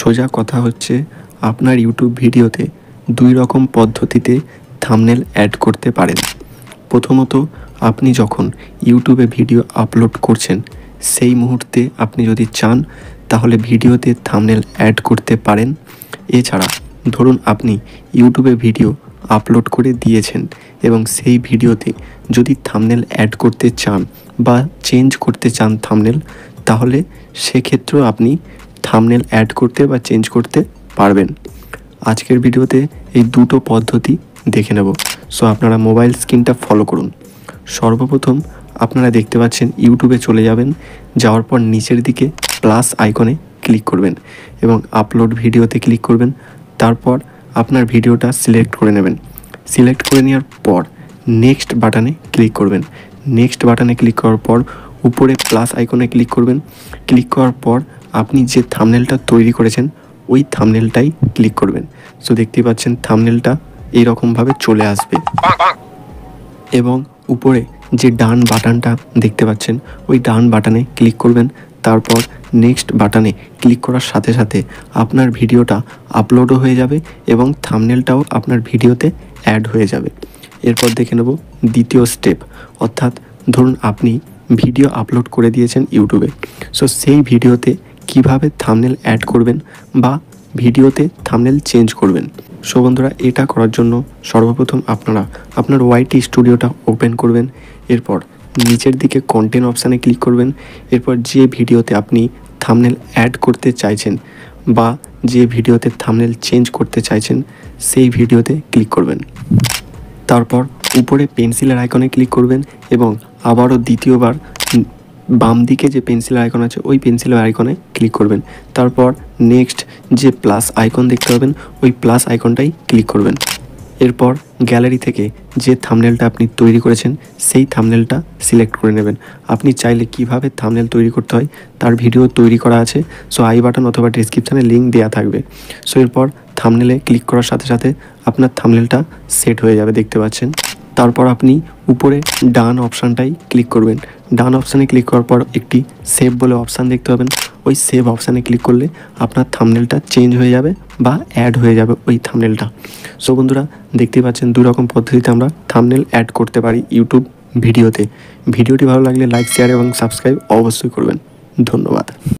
সোজা কথা হচ্ছে আপনার ইউটিউব ভিডিওতে দুই রকম পদ্ধতিতে থামনেল অ্যাড করতে পারেন প্রথমত আপনি যখন ইউটিউবে ভিডিও আপলোড করছেন সেই মুহূর্তে আপনি যদি চান তাহলে ভিডিওতে থামনেল অ্যাড করতে পারেন এছাড়া ধরুন আপনি ইউটিউবে ভিডিও আপলোড করে দিয়েছেন এবং সেই ভিডিওতে যদি থামনেল অ্যাড করতে চান বা চেঞ্জ করতে চান থামনেল তাহলে সেক্ষেত্রেও আপনি থামনেল অ্যাড করতে বা চেঞ্জ করতে পারবেন আজকের ভিডিওতে এই দুটো পদ্ধতি দেখে নেব সো আপনারা মোবাইল স্ক্রিনটা ফলো করুন সর্বপ্রথম আপনারা দেখতে পাচ্ছেন ইউটিউবে চলে যাবেন যাওয়ার পর নিচের দিকে প্লাস আইকনে ক্লিক করবেন এবং আপলোড ভিডিওতে ক্লিক করবেন তারপর আপনার ভিডিওটা সিলেক্ট করে নেবেন সিলেক্ট করে নেওয়ার পর নেক্সট বাটনে ক্লিক করবেন নেক্সট বাটনে ক্লিক করার পর উপরে প্লাস আইকনে ক্লিক করবেন ক্লিক করার পর আপনি যে থামনেলটা তৈরি করেছেন ওই থামনেলটাই ক্লিক করবেন সো দেখতে পাচ্ছেন থামনেলটা এইরকমভাবে চলে আসবে এবং উপরে যে ডান বাটনটা দেখতে পাচ্ছেন ওই ডান বাটনে ক্লিক করবেন তারপর নেক্সট বাটনে ক্লিক করার সাথে সাথে আপনার ভিডিওটা আপলোডও হয়ে যাবে এবং থামনেলটাও আপনার ভিডিওতে অ্যাড হয়ে যাবে এরপর দেখে নেব দ্বিতীয় স্টেপ অর্থাৎ ধরুন আপনি ভিডিও আপলোড করে দিয়েছেন ইউটিউবে সো সেই ভিডিওতে কিভাবে থামনেল অ্যাড করবেন বা ভিডিওতে থামনেল চেঞ্জ করবেন সো বন্ধুরা এটা করার জন্য সর্বপ্রথম আপনারা আপনার ওয়াইটি স্টুডিওটা ওপেন করবেন এরপর নিচের দিকে কন্টেন্ট অপশানে ক্লিক করবেন এরপর যে ভিডিওতে আপনি থামনেল অ্যাড করতে চাইছেন বা যে ভিডিওতে থামনেল চেঞ্জ করতে চাইছেন সেই ভিডিওতে ক্লিক করবেন তারপর উপরে পেন্সিলের আইকনে ক্লিক করবেন এবং আবারও দ্বিতীয়বার বাম দিকে যে পেন্সিল আইকন আছে ওই পেন্সিলের আইকনে ক্লিক করবেন তারপর নেক্সট যে প্লাস আইকন দেখতে পাবেন ওই প্লাস আইকনটাই ক্লিক করবেন এরপর গ্যালারি থেকে যে থামনেলটা আপনি তৈরি করেছেন সেই থামনেলটা সিলেক্ট করে নেবেন আপনি চাইলে কিভাবে থামনেল তৈরি করতে হয় তার ভিডিও তৈরি করা আছে সো আই বাটন অথবা ডিসক্রিপশানে লিঙ্ক দেওয়া থাকবে সো এরপর থামনেলে ক্লিক করার সাথে সাথে আপনার থামনেলটা সেট হয়ে যাবে দেখতে পাচ্ছেন তারপর আপনি উপরে ডান অপশানটাই ক্লিক করবেন ডান অপশানে ক্লিক করার পর একটি সেভ বলে অপশান দেখতে পাবেন ওই সেভ অপশানে ক্লিক করলে আপনার থামনেলটা চেঞ্জ হয়ে যাবে বা অ্যাড হয়ে যাবে ওই থামনেলটা সো বন্ধুরা দেখতে পাচ্ছেন দুরকম পদ্ধতিতে আমরা থামনেল অ্যাড করতে পারি ইউটিউব ভিডিওতে ভিডিওটি ভালো লাগলে লাইক শেয়ার এবং সাবস্ক্রাইব অবশ্যই করবেন ধন্যবাদ